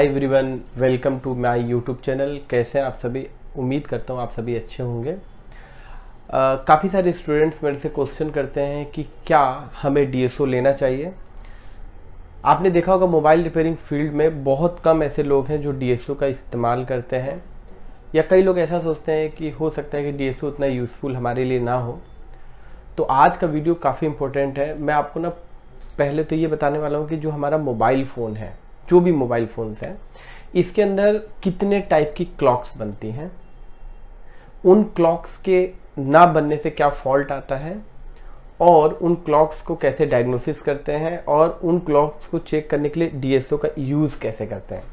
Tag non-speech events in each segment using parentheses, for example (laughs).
everyone welcome to my YouTube channel कैसे आप सभी उम्मीद करता हूँ आप सभी अच्छे होंगे काफ़ी सारे स्टूडेंट्स मेरे से क्वेश्चन करते हैं कि क्या हमें डीएसओ लेना चाहिए आपने देखा होगा मोबाइल रिपेयरिंग फील्ड में बहुत कम ऐसे लोग हैं जो डीएसओ का इस्तेमाल करते हैं या कई लोग ऐसा सोचते हैं कि हो सकता है कि ओ उतना यूज़फुल हमारे लिए ना हो तो आज का वीडियो काफ़ी इंपॉर्टेंट है मैं आपको ना पहले तो ये बताने वाला हूँ कि जो हमारा मोबाइल फ़ोन है जो भी मोबाइल फ़ोन्स हैं इसके अंदर कितने टाइप की क्लॉक्स बनती हैं उन क्लॉक्स के ना बनने से क्या फॉल्ट आता है और उन क्लॉक्स को कैसे डायग्नोसिस करते हैं और उन क्लॉक्स को चेक करने के लिए डीएसओ का यूज़ कैसे करते हैं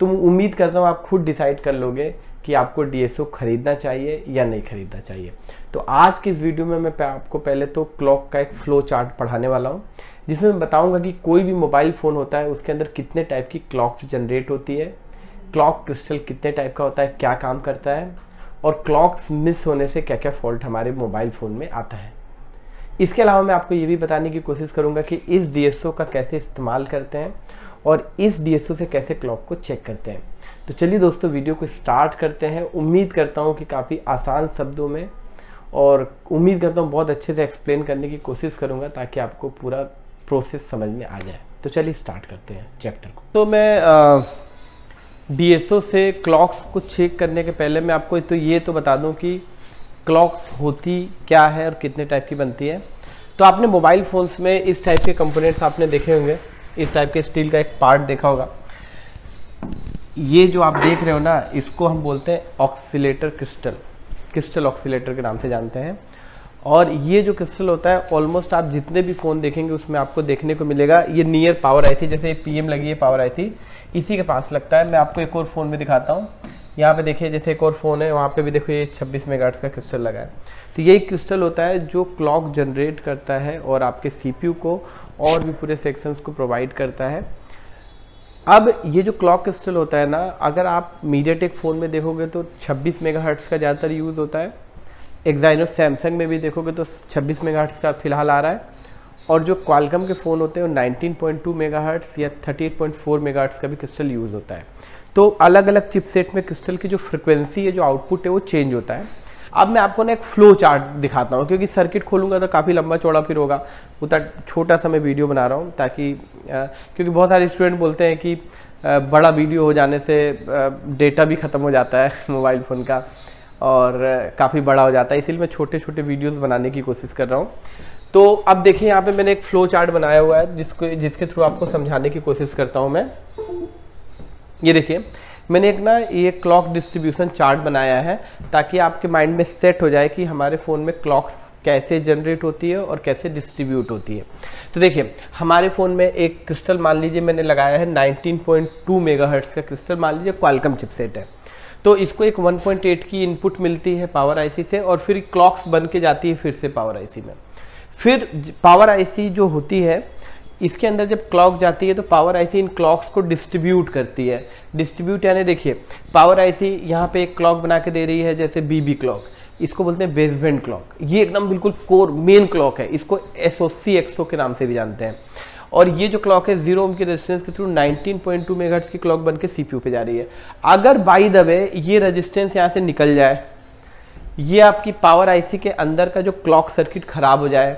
तुम तो उम्मीद करता हूँ आप खुद डिसाइड कर लोगे कि आपको डी ख़रीदना चाहिए या नहीं ख़रीदना चाहिए तो आज की इस वीडियो में मैं आपको पहले तो क्लॉक का एक फ्लो चार्ट पढ़ाने वाला हूँ जिसमें मैं बताऊँगा कि कोई भी मोबाइल फ़ोन होता है उसके अंदर कितने टाइप की क्लॉक्स जनरेट होती है क्लॉक क्रिस्टल कितने टाइप का होता है क्या काम करता है और क्लॉक्स मिस होने से क्या क्या फॉल्ट हमारे मोबाइल फ़ोन में आता है इसके अलावा मैं आपको ये भी बताने की कोशिश करूँगा कि इस डी का कैसे इस्तेमाल करते हैं और इस DSO से कैसे क्लॉक को चेक करते हैं तो चलिए दोस्तों वीडियो को स्टार्ट करते हैं उम्मीद करता हूँ कि काफ़ी आसान शब्दों में और उम्मीद करता हूँ बहुत अच्छे से एक्सप्लेन करने की कोशिश करूँगा ताकि आपको पूरा प्रोसेस समझ में आ जाए तो चलिए स्टार्ट करते हैं चैप्टर को तो मैं डी एस ओ से क्लॉक्स को चेक करने के पहले मैं आपको तो ये तो बता दूँ कि क्लॉक्स होती क्या है और कितने टाइप की बनती है तो आपने मोबाइल फ़ोन्स में इस टाइप के कंपोनेंट्स आपने देखे होंगे इस टाइप के स्टील का एक पार्ट देखा होगा ये जो आप देख रहे हो ना इसको हम बोलते हैं ऑक्सीटर क्रिस्टल क्रिस्टल ऑक्सीटर के नाम से जानते हैं और ये जो क्रिस्टल होता है ऑलमोस्ट आप जितने भी फ़ोन देखेंगे उसमें आपको देखने को मिलेगा ये नियर पावर आईसी जैसे पीएम लगी है पावर आईसी इसी के पास लगता है मैं आपको एक और फ़ोन में दिखाता हूँ यहाँ पे देखिए जैसे एक और फ़ोन है वहाँ पे भी देखो ये 26 मेगाहर्ट्ज का क्रिस्टल लगा है तो यही क्रिस्टल होता है जो क्लॉक जनरेट करता है और आपके सीपीयू को और भी पूरे सेक्शंस को प्रोवाइड करता है अब ये जो क्लॉक क्रिस्टल होता है ना अगर आप मीडियाटेक फ़ोन में देखोगे तो 26 मेगाहर्ट्ज का ज़्यादातर यूज़ होता है एग्जाइनो सैमसंग में भी देखोगे तो मेगा मेगाहर्ट्ज का फिलहाल आ रहा है और जो क्वालकम के फ़ोन होते हैं वो मेगा मेगाहर्ट्ज या मेगा मेगाहर्ट्ज का भी क्रिस्टल यूज़ होता है तो अलग अलग चिपसेट में क्रिस्टल की जो फ्रिक्वेंसी है जो आउटपुट है वो चेंज होता है अब मैं आपको ना एक फ्लो चार्ट दिखाता हूँ क्योंकि सर्किट खोलूंगा तो काफ़ी लंबा चौड़ा फिर होगा उतना छोटा सा मैं वीडियो बना रहा हूँ ताकि आ, क्योंकि बहुत सारे स्टूडेंट बोलते हैं कि आ, बड़ा वीडियो हो जाने से आ, डेटा भी ख़त्म हो जाता है (laughs) मोबाइल फ़ोन का और काफ़ी बड़ा हो जाता है इसीलिए मैं छोटे छोटे वीडियोज़ बनाने की कोशिश कर रहा हूँ तो अब देखिए यहाँ पे मैंने एक फ्लो चार्ट बनाया हुआ है जिसको जिसके थ्रू आपको समझाने की कोशिश करता हूँ मैं ये देखिए मैंने एक ना ये क्लॉक डिस्ट्रीब्यूशन चार्ट बनाया है ताकि आपके माइंड में सेट हो जाए कि हमारे फ़ोन में क्लॉक्स कैसे जनरेट होती है और कैसे डिस्ट्रीब्यूट होती है तो देखिए हमारे फ़ोन में एक क्रिस्टल मान लीजिए मैंने लगाया है 19.2 पॉइंट का क्रिस्टल मान लीजिए क्वालकम चिपसेट है तो इसको एक 1.8 की इनपुट मिलती है पावर आईसी से और फिर क्लॉक्स बन के जाती है फिर से पावर आईसी में फिर पावर आईसी जो होती है इसके अंदर जब क्लॉक जाती है तो पावर आईसी इन क्लॉक्स को डिस्ट्रीब्यूट करती है डिस्ट्रीब्यूट यानी देखिए पावर आईसी यहाँ पर एक क्लॉक बना के दे रही है जैसे बीबी क्लॉक इसको बोलते हैं बेसमेंट क्लॉक ये एकदम बिल्कुल कोर मेन क्लॉक है इसको एस ओ के नाम से भी जानते हैं और ये जो क्लॉक है जीरो ओम के रेजिस्टेंस के थ्रू 19.2 पॉइंट की क्लॉक बन के सी पे जा रही है अगर बाई द वे ये रेजिस्टेंस यहाँ से निकल जाए ये आपकी पावर आईसी के अंदर का जो क्लॉक सर्किट खराब हो जाए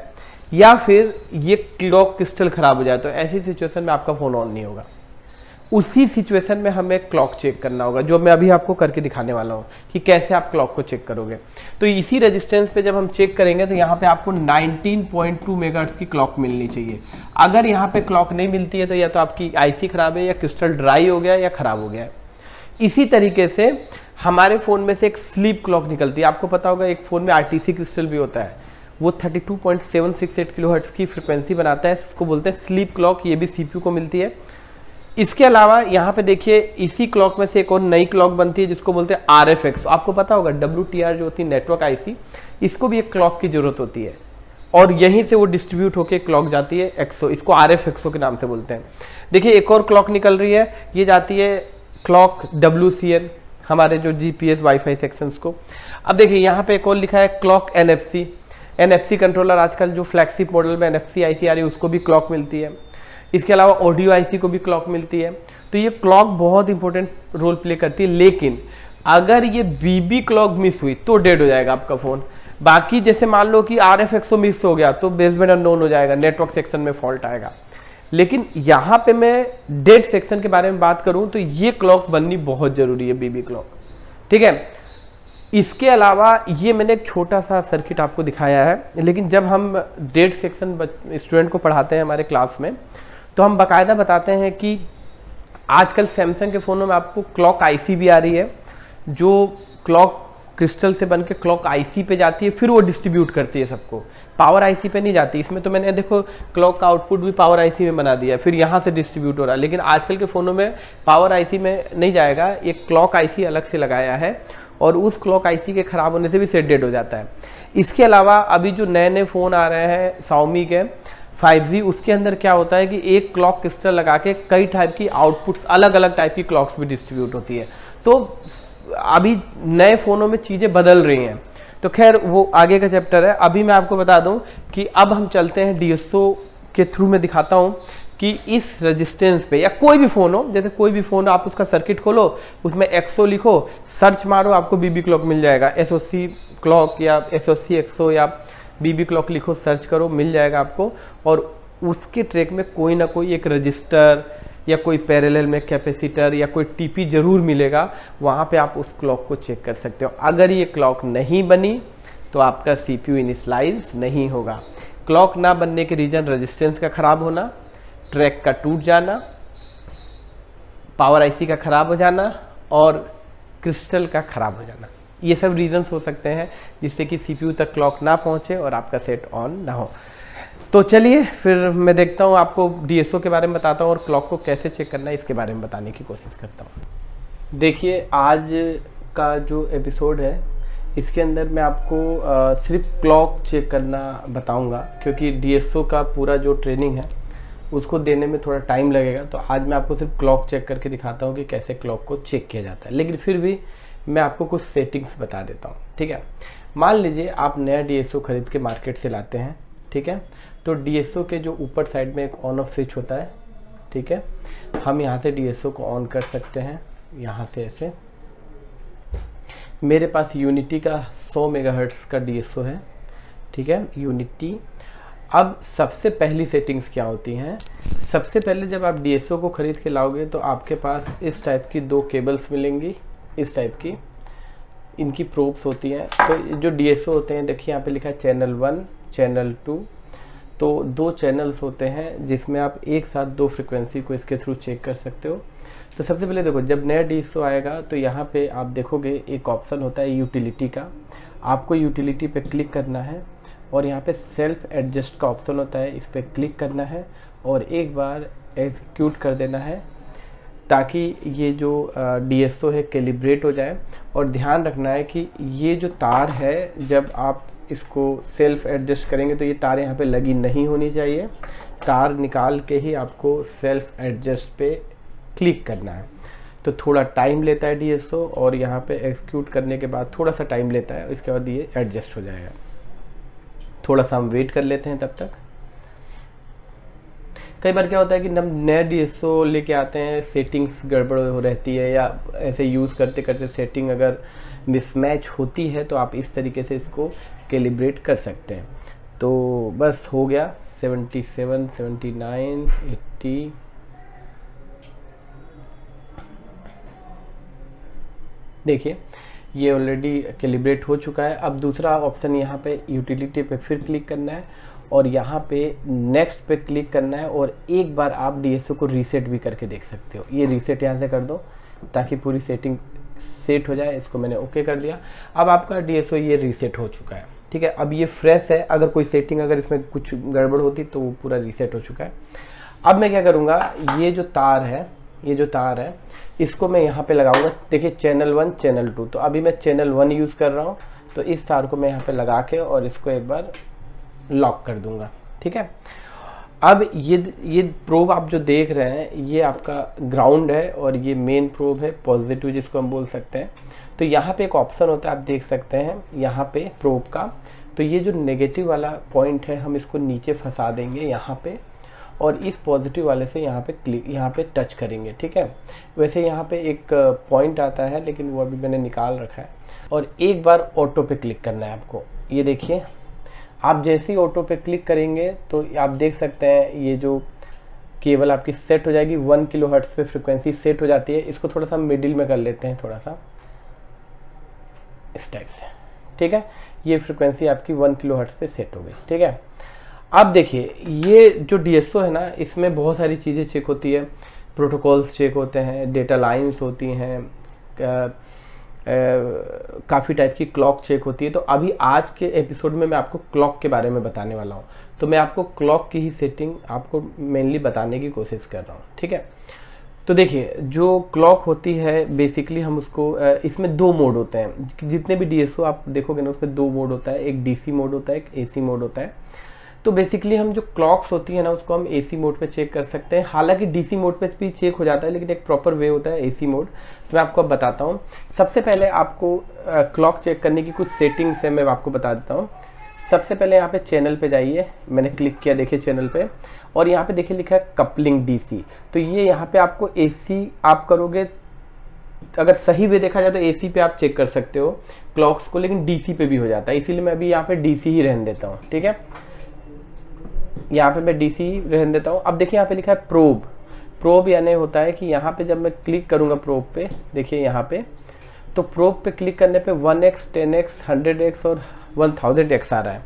या फिर ये क्लॉक क्रिस्टल ख़राब हो जाए तो ऐसी सिचुएशन में आपका फ़ोन ऑन नहीं होगा उसी सिचुएशन में हमें क्लॉक चेक करना होगा जो मैं अभी आपको करके दिखाने वाला हूँ कि कैसे आप क्लॉक को चेक करोगे तो इसी रेजिस्टेंस पे जब हम चेक करेंगे तो यहाँ पे आपको 19.2 पॉइंट की क्लॉक मिलनी चाहिए अगर यहाँ पे क्लॉक नहीं मिलती है तो या तो आपकी आईसी ख़राब है या क्रिस्टल ड्राई हो गया या ख़राब हो गया है इसी तरीके से हमारे फ़ोन में से एक स्लीप क्लॉक निकलती है आपको पता होगा एक फ़ोन में आर क्रिस्टल भी होता है वो 32.768 किलोहर्ट्ज़ की फ्रिक्वेंसी बनाता है इसको बोलते हैं स्लीप क्लॉक ये भी सीपीयू को मिलती है इसके अलावा यहाँ पे देखिए इसी क्लॉक में से एक और नई क्लॉक बनती है जिसको बोलते हैं आर एफ एक्स आपको पता होगा डब्ल्यू टी आर जो होती है नेटवर्क आईसी इसको भी एक क्लॉक की ज़रूरत होती है और यहीं से वो डिस्ट्रीब्यूट होकर क्लॉक जाती है एक्सो इसको आर एफ एक्सो के नाम से बोलते हैं देखिए एक और क्लॉक निकल रही है ये जाती है क्लॉक डब्ल्यू सी एन हमारे जो G P S wifi sections को अब देखिए यहाँ पे एक और लिखा है clock N F C N controller आजकल जो फ्लैगशिप मॉडल में एन एफ आ रही है उसको भी क्लॉक मिलती है इसके अलावा ऑडियो आईसी को भी क्लॉक मिलती है तो ये क्लॉक बहुत इंपॉर्टेंट रोल प्ले करती है लेकिन अगर ये बीबी क्लॉक मिस हुई तो डेड हो जाएगा आपका फ़ोन बाकी जैसे मान लो कि आर एफ ओ मिस हो गया तो बेसमेंट अनोन हो जाएगा नेटवर्क सेक्शन में फॉल्ट आएगा लेकिन यहाँ पे मैं डेड सेक्शन के बारे में बात करूँ तो ये क्लॉक बननी बहुत ज़रूरी है बीबी क्लॉक ठीक है इसके अलावा ये मैंने एक छोटा सा सर्किट आपको दिखाया है लेकिन जब हम डेट सेक्शन स्टूडेंट को पढ़ाते हैं हमारे क्लास में तो हम बाकायदा बताते हैं कि आजकल सैमसंग के फ़ोनों में आपको क्लॉक आईसी भी आ रही है जो क्लॉक क्रिस्टल से बन के क्लॉक आईसी पे जाती है फिर वो डिस्ट्रीब्यूट करती है सबको पावर आईसी पे नहीं जाती इसमें तो मैंने देखो क्लॉक का आउटपुट भी पावर आईसी में बना दिया फिर यहाँ से डिस्ट्रीब्यूट हो रहा है लेकिन आजकल के फ़ोनों में पावर आईसी में नहीं जाएगा ये क्लॉक आईसी अलग से लगाया है और उस क्लॉक आईसी के ख़राब होने से भी सेट डेट हो जाता है इसके अलावा अभी जो नए नए फ़ोन आ रहे हैं साउमी के 5G उसके अंदर क्या होता है कि एक क्लॉक क्रिस्टल लगा के कई टाइप की आउटपुट्स अलग अलग टाइप की क्लॉक्स भी डिस्ट्रीब्यूट होती है तो अभी नए फ़ोनों में चीज़ें बदल रही हैं तो खैर वो आगे का चैप्टर है अभी मैं आपको बता दूं कि अब हम चलते हैं डी के थ्रू मैं दिखाता हूँ कि इस रेजिस्टेंस पे या कोई भी फ़ोन हो जैसे कोई भी फ़ोन हो आप उसका सर्किट खोलो उसमें एक्सो लिखो सर्च मारो आपको बीबी क्लॉक मिल जाएगा एसओसी क्लॉक या एसओसी एक्सो या बीबी क्लॉक लिखो सर्च करो मिल जाएगा आपको और उसके ट्रैक में कोई ना कोई एक रजिस्टर या कोई पैरेलल में कैपेसिटर या कोई टीपी ज़रूर मिलेगा वहाँ पे आप उस क्लॉक को चेक कर सकते हो अगर ये क्लॉक नहीं बनी तो आपका सीपीयू इनिशलाइज नहीं होगा क्लॉक ना बनने के रीज़न रेजिस्टेंस का ख़राब होना ट्रैक का टूट जाना पावर आईसी का ख़राब हो जाना और क्रिस्टल का ख़राब हो जाना ये सब रीजंस हो सकते हैं जिससे कि सीपीयू तक क्लॉक ना पहुंचे और आपका सेट ऑन ना हो तो चलिए फिर मैं देखता हूँ आपको डीएसओ के बारे में बताता हूँ और क्लॉक को कैसे चेक करना है इसके बारे में बताने की कोशिश करता हूँ देखिए आज का जो एपिसोड है इसके अंदर मैं आपको सिर्फ क्लॉक चेक करना बताऊंगा क्योंकि डीएसओ का पूरा जो ट्रेनिंग है उसको देने में थोड़ा टाइम लगेगा तो आज मैं आपको सिर्फ क्लॉक चेक करके दिखाता हूँ कि कैसे क्लॉक को चेक किया जाता है लेकिन फिर भी मैं आपको कुछ सेटिंग्स बता देता हूँ ठीक है मान लीजिए आप नया डी खरीद के मार्केट से लाते हैं ठीक है तो डी के जो ऊपर साइड में एक ऑन ऑफ स्विच होता है ठीक है हम यहाँ से डी को ऑन कर सकते हैं यहाँ से ऐसे मेरे पास यूनिटी का 100 मेगाहर्ट्ज़ का डी है ठीक है यूनिटी अब सबसे पहली सेटिंग्स क्या होती हैं सबसे पहले जब आप डी को ख़रीद के लाओगे तो आपके पास इस टाइप की दो केबल्स मिलेंगी इस टाइप की इनकी प्रोब्स होती हैं तो जो डी होते हैं देखिए यहाँ पे लिखा है चैनल वन चैनल टू तो दो चैनल्स होते हैं जिसमें आप एक साथ दो फ्रिक्वेंसी को इसके थ्रू चेक कर सकते हो तो सबसे पहले देखो जब नया डी आएगा तो यहाँ पर आप देखोगे एक ऑप्शन होता है यूटिलिटी का आपको यूटिलिटी पे क्लिक करना है और यहाँ पे सेल्फ एडजस्ट का ऑप्शन होता है इस पर क्लिक करना है और एक बार एग्जीक्यूट कर देना है ताकि ये जो डी एस ओ है कैलिब्रेट हो जाए और ध्यान रखना है कि ये जो तार है जब आप इसको सेल्फ एडजस्ट करेंगे तो ये तार यहाँ पे लगी नहीं होनी चाहिए तार निकाल के ही आपको सेल्फ एडजस्ट पे क्लिक करना है तो थोड़ा टाइम लेता है डी एस ओ और यहाँ पे एग्जीक्यूट करने के बाद थोड़ा सा टाइम लेता है इसके बाद ये एडजस्ट हो जाएगा थोड़ा सा हम वेट कर लेते हैं तब तक कई बार क्या होता है कि हम नया डी एस ओ लेके आते हैं सेटिंग्स गड़बड़ हो रहती है या ऐसे यूज़ करते करते सेटिंग अगर मिसमैच होती है तो आप इस तरीके से इसको कैलिब्रेट कर सकते हैं तो बस हो गया 77, 79, 80 देखिए ये ऑलरेडी कैलिब्रेट हो चुका है अब दूसरा ऑप्शन यहाँ पे यूटिलिटी पे फिर क्लिक करना है और यहाँ पे नेक्स्ट पे क्लिक करना है और एक बार आप डी को रीसेट भी करके देख सकते हो ये रीसेट यहाँ से कर दो ताकि पूरी सेटिंग सेट हो जाए इसको मैंने ओके कर दिया अब आपका डी ये रीसेट हो चुका है ठीक है अब ये फ्रेश है अगर कोई सेटिंग अगर इसमें कुछ गड़बड़ होती तो वो पूरा रीसेट हो चुका है अब मैं क्या करूँगा ये जो तार है ये जो तार है इसको मैं यहाँ पे लगाऊंगा देखिए चैनल वन चैनल टू तो अभी मैं चैनल वन यूज़ कर रहा हूँ तो इस तार को मैं यहाँ पे लगा के और इसको एक बार लॉक कर दूंगा ठीक है अब ये ये प्रोब आप जो देख रहे हैं ये आपका ग्राउंड है और ये मेन प्रोब है पॉजिटिव जिसको हम बोल सकते हैं तो यहाँ पे एक ऑप्शन होता है आप देख सकते हैं यहाँ पे प्रोब का तो ये जो नेगेटिव वाला पॉइंट है हम इसको नीचे फंसा देंगे यहाँ पे और इस पॉजिटिव वाले से यहाँ पे क्लिक यहाँ पे टच करेंगे ठीक है वैसे यहाँ पे एक पॉइंट आता है लेकिन वो अभी मैंने निकाल रखा है और एक बार ऑटो पे क्लिक करना है आपको ये देखिए आप जैसे ही ऑटो पे क्लिक करेंगे तो आप देख सकते हैं ये जो केबल आपकी सेट हो जाएगी वन किलो हर्ट्स पे फ्रिक्वेंसी सेट हो जाती है इसको थोड़ा सा मिडिल में कर लेते हैं थोड़ा सा इस टाइप से ठीक है ये फ्रिक्वेंसी आपकी वन किलो हर्ट्स पे सेट हो गई ठीक है आप देखिए ये जो डी है ना इसमें बहुत सारी चीज़ें चेक होती है प्रोटोकॉल्स चेक होते हैं डेटा लाइंस होती हैं काफ़ी टाइप की क्लॉक चेक होती है तो अभी आज के एपिसोड में मैं आपको क्लॉक के बारे में बताने वाला हूँ तो मैं आपको क्लॉक की ही सेटिंग आपको मेनली बताने की कोशिश कर रहा हूँ ठीक है तो देखिए जो क्लॉक होती है बेसिकली हम उसको इसमें दो मोड होते हैं जितने भी डीएसओ आप देखोगे ना उसमें दो मोड होता है एक डीसी मोड होता है एक एसी मोड होता है तो बेसिकली हम जो क्लॉक्स होती है ना उसको हम एसी मोड पे चेक कर सकते हैं हालांकि डीसी मोड पे भी चेक हो जाता है लेकिन एक प्रॉपर वे होता है एसी मोड तो मैं आपको अब बताता हूँ सबसे पहले आपको क्लॉक चेक करने की कुछ सेटिंग्स है मैं आपको बता देता हूँ सबसे पहले यहाँ पे चैनल पे जाइए मैंने क्लिक किया देखिए चैनल पे और यहाँ पे देखिए लिखा है कपलिंग डीसी तो ये यहाँ पे आपको एसी आप करोगे अगर सही वे देखा जाए तो एसी पे आप चेक कर सकते हो क्लॉक्स को लेकिन डीसी पे भी हो जाता है इसीलिए मैं अभी यहाँ पे डीसी ही रहने देता हूँ ठीक है यहाँ पे मैं डीसी रहने देता हूँ अब देखिए यहाँ पे लिखा है प्रोब प्रोब यानी होता है कि यहाँ पे जब मैं क्लिक करूँगा प्रोब पे देखिए यहाँ पे तो प्रोब पे क्लिक करने पे 1x, 10x, 100x और 1000x आ रहा है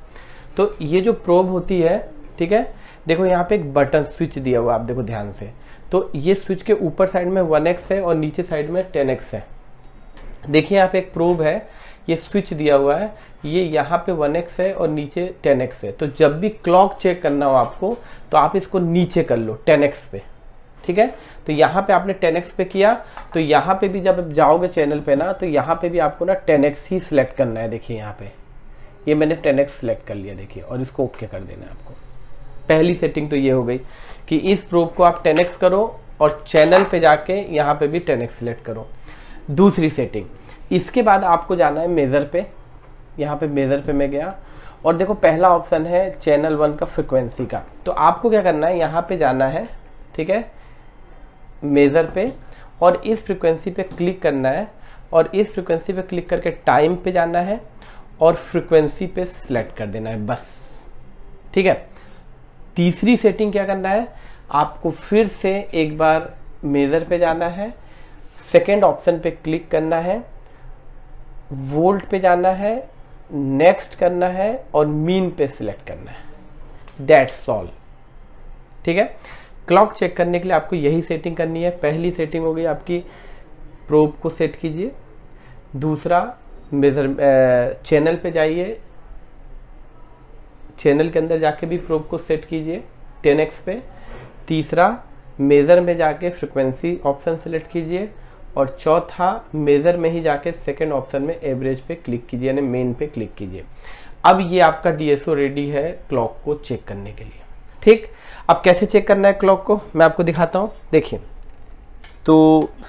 तो ये जो प्रोब होती है ठीक है देखो यहाँ पे एक बटन स्विच दिया हुआ आप देखो ध्यान से तो ये स्विच के ऊपर साइड में एक्स है और नीचे साइड में एक्स है देखिए यहाँ पे एक प्रोब है ये स्विच दिया हुआ है ये यहाँ पे 1x है और नीचे 10x है तो जब भी क्लॉक चेक करना हो आपको तो आप इसको नीचे कर लो 10x पे ठीक है तो यहाँ पे आपने 10x पे किया तो यहाँ पे भी जब जाओगे चैनल पे ना तो यहाँ पे भी आपको ना 10x ही सिलेक्ट करना है देखिए यहाँ पे ये मैंने 10x सिलेक्ट कर लिया देखिए और इसको ओके कर देना है आपको पहली सेटिंग तो ये हो गई कि इस प्रूफ को आप टेन करो और चैनल पे जाके यहाँ पे भी टेन सिलेक्ट करो दूसरी सेटिंग इसके बाद आपको जाना है मेज़र पे यहाँ पे मेज़र पे मैं गया और देखो पहला ऑप्शन है चैनल वन का फ्रिक्वेंसी का तो आपको क्या करना है यहाँ पे जाना है ठीक है मेज़र पे और इस फ्रिक्वेंसी पे क्लिक करना है और इस फ्रिक्वेंसी पे क्लिक करके टाइम पे जाना है और फ्रिक्वेंसी पे सिलेक्ट कर देना है बस ठीक है तीसरी सेटिंग क्या करना है आपको फिर से एक बार मेज़र पे जाना है सेकेंड ऑप्शन पे क्लिक करना है वोल्ट पे जाना है नेक्स्ट करना है और मीन पे सिलेक्ट करना है दैट्स ऑल ठीक है क्लॉक चेक करने के लिए आपको यही सेटिंग करनी है पहली सेटिंग हो गई आपकी प्रोब को सेट कीजिए दूसरा मेजर चैनल पे जाइए चैनल के अंदर जाके भी प्रोब को सेट कीजिए टेन एक्स पे तीसरा मेज़र में जाके फ्रिक्वेंसी ऑप्शन सेलेक्ट कीजिए और चौथा मेज़र में ही जाके सेकेंड ऑप्शन में एवरेज पे क्लिक कीजिए यानी मेन पे क्लिक कीजिए अब ये आपका डीएसओ रेडी है क्लॉक को चेक करने के लिए ठीक अब कैसे चेक करना है क्लॉक को मैं आपको दिखाता हूँ देखिए तो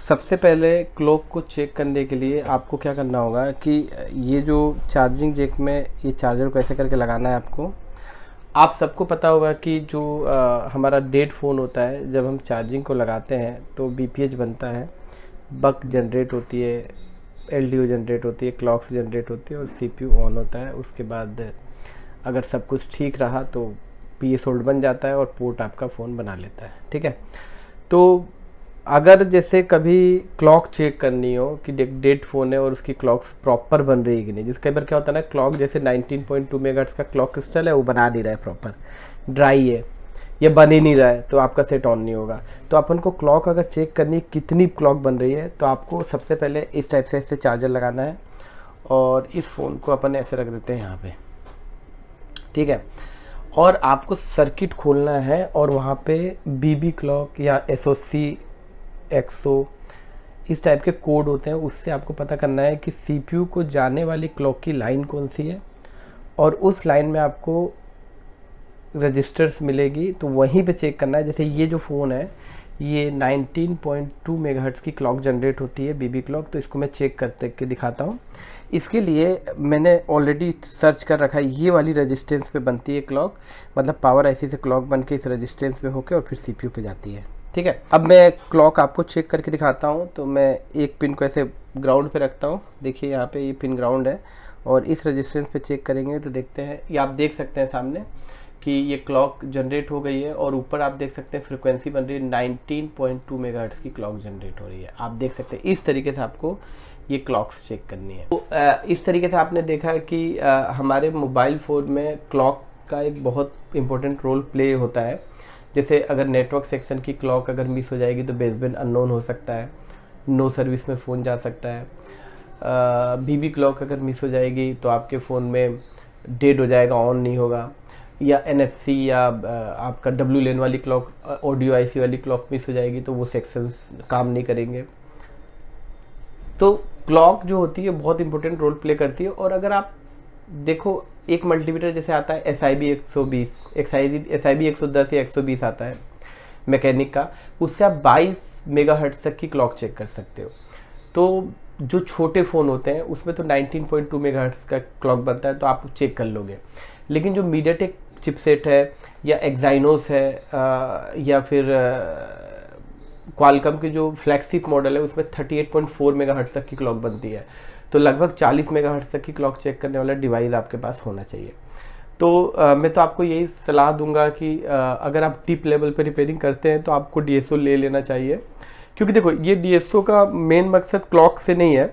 सबसे पहले क्लॉक को चेक करने के लिए आपको क्या करना होगा कि ये जो चार्जिंग जेक में ये चार्जर को ऐसे करके लगाना है आपको आप सबको पता होगा कि जो आ, हमारा डेड फ़ोन होता है जब हम चार्जिंग को लगाते हैं तो बी बनता है बक जनरेट होती है एल जनरेट होती है क्लॉक्स जनरेट होती है और सी ऑन होता है उसके बाद अगर सब कुछ ठीक रहा तो पी एस होल्ड बन जाता है और पोर्ट आपका फ़ोन बना लेता है ठीक है तो अगर जैसे कभी क्लॉक चेक करनी हो कि डे, डेट फ़ोन है और उसकी क्लॉक प्रॉपर बन रही है कि नहीं जिसके बार क्या होता है ना क्लॉक जैसे 19.2 मेगाहर्ट्ज़ का क्लॉक क्रिस्टल है वो बना नहीं रहा है प्रॉपर ड्राई है ये बन ही नहीं रहा है तो आपका सेट ऑन नहीं होगा तो अपन को क्लॉक अगर चेक करनी है कितनी क्लॉक बन रही है तो आपको सबसे पहले इस टाइप से इससे चार्जर लगाना है और इस फ़ोन को अपन ऐसे रख देते हैं यहाँ पे ठीक है और आपको सर्किट खोलना है और वहाँ पे बीबी क्लॉक या एस ओ सी एक्सो इस टाइप के कोड होते हैं उससे आपको पता करना है कि यू को जाने वाली क्लॉक की लाइन कौन सी है और उस लाइन में आपको रजिस्टर्स मिलेगी तो वहीं पे चेक करना है जैसे ये जो फ़ोन है ये 19.2 पॉइंट की क्लॉक जनरेट होती है बीबी क्लॉक तो इसको मैं चेक करते के दिखाता हूँ इसके लिए मैंने ऑलरेडी सर्च कर रखा है ये वाली रजिस्टेंस पे बनती है क्लॉक मतलब पावर ऐसी से क्लॉक बन के इस रजिस्टेंस पे होके और फिर सीपीयू पे जाती है ठीक है अब मैं क्लॉक आपको चेक करके दिखाता हूँ तो मैं एक पिन को ऐसे ग्राउंड पे रखता हूँ देखिए यहाँ पे ये पिन ग्राउंड है और इस रजिस्टेंस पे चेक करेंगे तो देखते हैं ये आप देख सकते हैं सामने कि ये क्लॉक जनरेट हो गई है और ऊपर आप देख सकते हैं फ्रिक्वेंसी बन रही है नाइनटीन पॉइंट टू मेगाहर्ट्ज़ की क्लॉक जनरेट हो रही है आप देख सकते हैं इस तरीके से आपको ये क्लॉक्स चेक करनी है तो इस तरीके से आपने देखा कि हमारे मोबाइल फ़ोन में क्लॉक का एक बहुत इंपॉर्टेंट रोल प्ले होता है जैसे अगर नेटवर्क सेक्शन की क्लॉक अगर मिस हो जाएगी तो बेसबेंड अननोन हो सकता है नो सर्विस में फ़ोन जा सकता है बीबी क्लॉक अगर मिस हो जाएगी तो आपके फ़ोन में डेड हो जाएगा ऑन नहीं होगा या एन या आपका डब्ल्यू लेन वाली क्लॉक ऑडियो आईसी वाली क्लॉक मिस हो जाएगी तो वो सेक्शंस काम नहीं करेंगे तो क्लॉक जो होती है बहुत इंपॉर्टेंट रोल प्ले करती है और अगर आप देखो एक मल्टीमीटर जैसे आता है एस आई बी एक सौ बीस एस आई बी एक सौ दस या एक सौ बीस आता है मैकेनिक का उससे आप बाईस मेगा हर्ट्स तक की क्लॉक चेक कर सकते हो तो जो छोटे फ़ोन होते हैं उसमें तो 19.2 मेगाहर्ट्ज़ का क्लॉक बनता है तो आप चेक कर लोगे लेकिन जो मीडिया टेक चिपसेट है या एग्जाइनोस है या फिर क्वालकम के जो फ्लैक्सिप मॉडल है उसमें 38.4 मेगाहर्ट्ज तक की क्लॉक बनती है तो लगभग 40 मेगाहर्ट्ज तक की क्लॉक चेक करने वाला डिवाइस आपके पास होना चाहिए तो आ, मैं तो आपको यही सलाह दूंगा कि आ, अगर आप टिप लेवल पर रिपेयरिंग करते हैं तो आपको डी ले लेना चाहिए क्योंकि देखो ये डी का मेन मकसद क्लॉक से नहीं है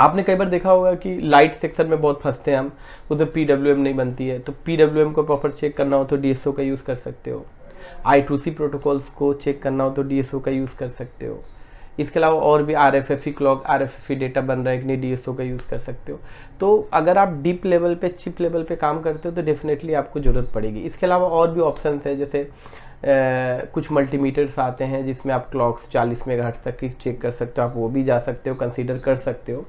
आपने कई बार देखा होगा कि लाइट सेक्शन में बहुत फंसते हैं हम उधर पी नहीं बनती है तो पी को प्रॉपर चेक करना हो तो डी का यूज़ कर सकते हो आई टू सी प्रोटोकॉल्स को चेक करना हो तो डी का यूज़ कर सकते हो इसके अलावा और भी R F F E clock R F F E data बन रहा है कि नहीं डी एस ओ का यूज़ कर सकते हो तो अगर आप डीप लेवल पे चिप लेवल पे काम करते हो तो डेफिनेटली आपको ज़रूरत पड़ेगी इसके अलावा और भी ऑप्शन है जैसे कुछ मल्टीमीटर्स आते हैं जिसमें आप क्लॉक्स 40 मेगाहर्ट्ज तक की चेक कर सकते हो आप वो भी जा सकते हो कंसीडर कर सकते हो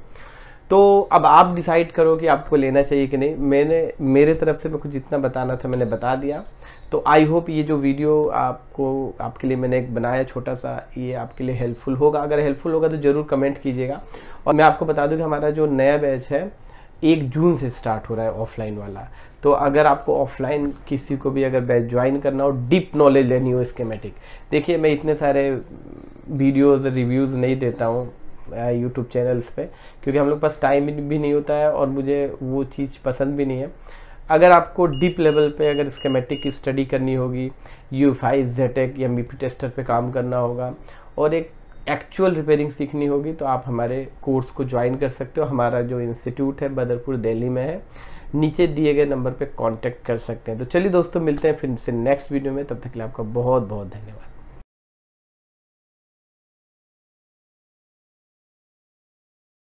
तो अब आप डिसाइड करो कि आपको लेना चाहिए कि नहीं मैंने मेरे तरफ से मैं कुछ जितना बताना था मैंने बता दिया तो आई होप ये जो वीडियो आपको आपके लिए मैंने एक बनाया छोटा सा ये आपके लिए हेल्पफुल होगा अगर हेल्पफुल होगा तो ज़रूर कमेंट कीजिएगा और मैं आपको बता दूँ कि हमारा जो नया बैच है एक जून से स्टार्ट हो रहा है ऑफलाइन वाला तो अगर आपको ऑफलाइन किसी को भी अगर बैच ज्वाइन करना हो डीप नॉलेज लेनी हो स्केमेटिक देखिए मैं इतने सारे वीडियोस रिव्यूज़ नहीं देता हूँ यूट्यूब चैनल्स पे क्योंकि हम लोग पास टाइम भी नहीं होता है और मुझे वो चीज़ पसंद भी नहीं है अगर आपको डीप लेवल पे अगर स्केमेटिक की स्टडी करनी होगी यू फाइव जेटेक या मीपी टेस्टर पे काम करना होगा और एक एक्चुअल रिपेयरिंग सीखनी होगी तो आप हमारे कोर्स को ज्वाइन कर सकते हो हमारा जो इंस्टीट्यूट है बदरपुर दिल्ली में है नीचे दिए गए नंबर पर कांटेक्ट कर सकते हैं तो चलिए दोस्तों मिलते हैं फिर से नेक्स्ट वीडियो में तब तक के लिए आपका बहुत बहुत धन्यवाद